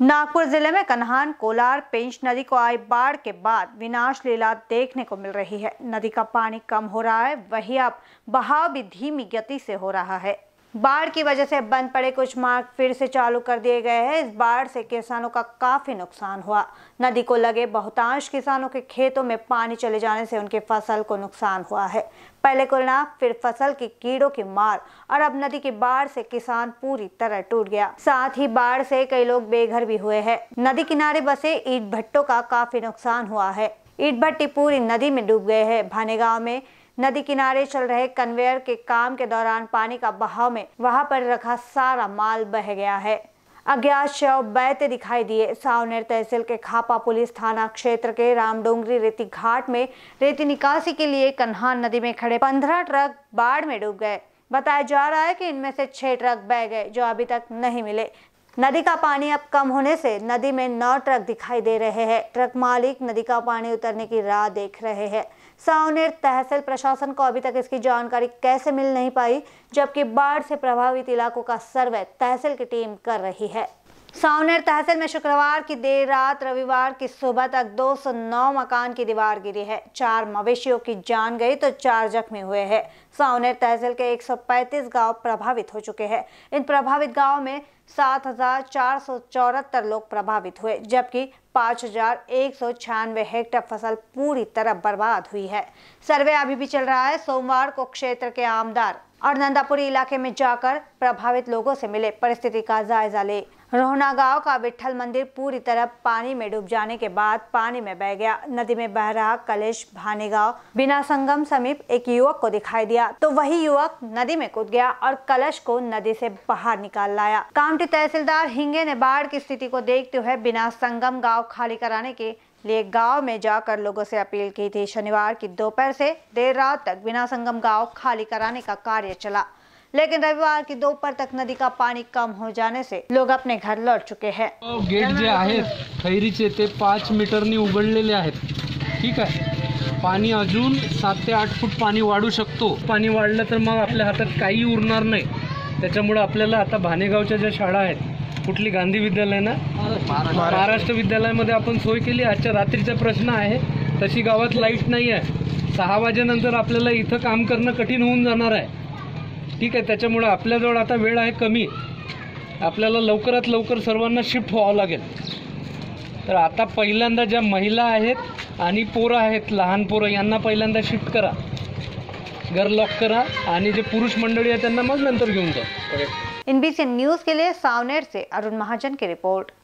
नागपुर जिले में कन्हान कोलार पेंच नदी को आई बाढ़ के बाद विनाश लीला देखने को मिल रही है नदी का पानी कम हो रहा है वही अब बहाव भी धीमी गति से हो रहा है बाढ़ की वजह से बंद पड़े कुछ मार्ग फिर से चालू कर दिए गए हैं इस बाढ़ से किसानों का काफी नुकसान हुआ नदी को लगे बहुतांश किसानों के खेतों में पानी चले जाने से उनके फसल को नुकसान हुआ है पहले कोरोना फिर फसल के कीड़ों की मार और अब नदी की बाढ़ से किसान पूरी तरह टूट गया साथ ही बाढ़ से कई लोग बेघर भी हुए हैं नदी किनारे बसे ईट भट्टों का काफी नुकसान हुआ है ईट भट्टी पूरी नदी में डूब गए हैं भानेगांव में नदी किनारे चल रहे कन्वेयर के काम के दौरान पानी का बहाव में वहां पर रखा सारा माल बह गया है अज्ञात शव बहते दिखाई दिए सावनेर तहसील के खापा पुलिस थाना क्षेत्र के रामडोंगरी रेती घाट में रेती निकासी के लिए कन्हान नदी में खड़े पंद्रह ट्रक बाढ़ में डूब गए बताया जा रहा है कि इनमें से छह ट्रक बह गए जो अभी तक नहीं मिले नदी का पानी अब कम होने से नदी में नौ ट्रक दिखाई दे रहे हैं ट्रक मालिक नदी का पानी उतरने की राह देख रहे हैं सावनेर तहसील प्रशासन को अभी तक इसकी जानकारी कैसे मिल नहीं पाई जबकि बाढ़ से प्रभावित इलाकों का सर्वे तहसील की टीम कर रही है सावनेर तहसील में शुक्रवार की देर रात रविवार की सुबह तक 209 मकान की दीवार गिरी है चार मवेशियों की जान गई तो चार जख्मी हुए हैं सावनेर तहसील के 135 गांव प्रभावित हो चुके हैं इन प्रभावित गांव में सात हजार लोग प्रभावित हुए जबकि पाँच हजार एक सौ छियानवे हेक्टर फसल पूरी तरह बर्बाद हुई है सर्वे अभी भी चल रहा है सोमवार को क्षेत्र के आमदार और नंदापुरी इलाके में जाकर प्रभावित लोगों से मिले परिस्थिति का जायजा ले रोहना गांव का विठल मंदिर पूरी तरह पानी में डूब जाने के बाद पानी में बह गया नदी में बह रहा कलेश भाने गांव बिना संगम समीप एक युवक को दिखाई दिया तो वही युवक नदी में कूद गया और कलश को नदी से बाहर निकाल लाया कामटी तहसीलदार हिंगे ने बाढ़ की स्थिति को देखते हुए बिना संगम गाँव खाली कराने के लिए गांव में जाकर लोगों से अपील की थी शनिवार की दोपहर से देर रात तक बिना संगम गांव खाली कराने का कार्य चला लेकिन रविवार की दोपहर तक नदी का पानी कम हो जाने से लोग अपने घर लौट चुके हैं गेट जे आहेत थैरीचे ते पाच मीटरनी उघडलेले आहेत ठीक आहे पाणी अजून सात ते आठ फूट पाणी वाढू शकतो पाणी वाढलं तर मग आपल्या हातात काही उरणार नाही त्याच्यामुळे आपल्याला आता भानेगावच्या ज्या शाळा आहेत कुठली गांधी विद्यालय ना महाराष्ट्र विद्यालयामध्ये आपण सोय केली आजच्या रात्रीचा प्रश्न आहे तशी गावात लाईट नाही आहे सहा वाजेनंतर आपल्याला इथं काम करणं कठीण होऊन जाणार आहे ठीक आहे त्याच्यामुळे आपल्याजवळ आता वेळ आहे कमी आपल्याला लवकरात लवकर सर्वांना शिफ्ट व्हावं लागेल तर आता पहिल्यांदा ज्या महिला आहेत आणि पोरं आहेत लहान पोरं यांना पहिल्यांदा शिफ्ट करा घर लॉक करा आणि जे पुरुष मंडळी आहे त्यांना मग नंतर घेऊन जा एनबीसी न्यूज के लिए सावनेर से अरुण महाजन की रिपोर्ट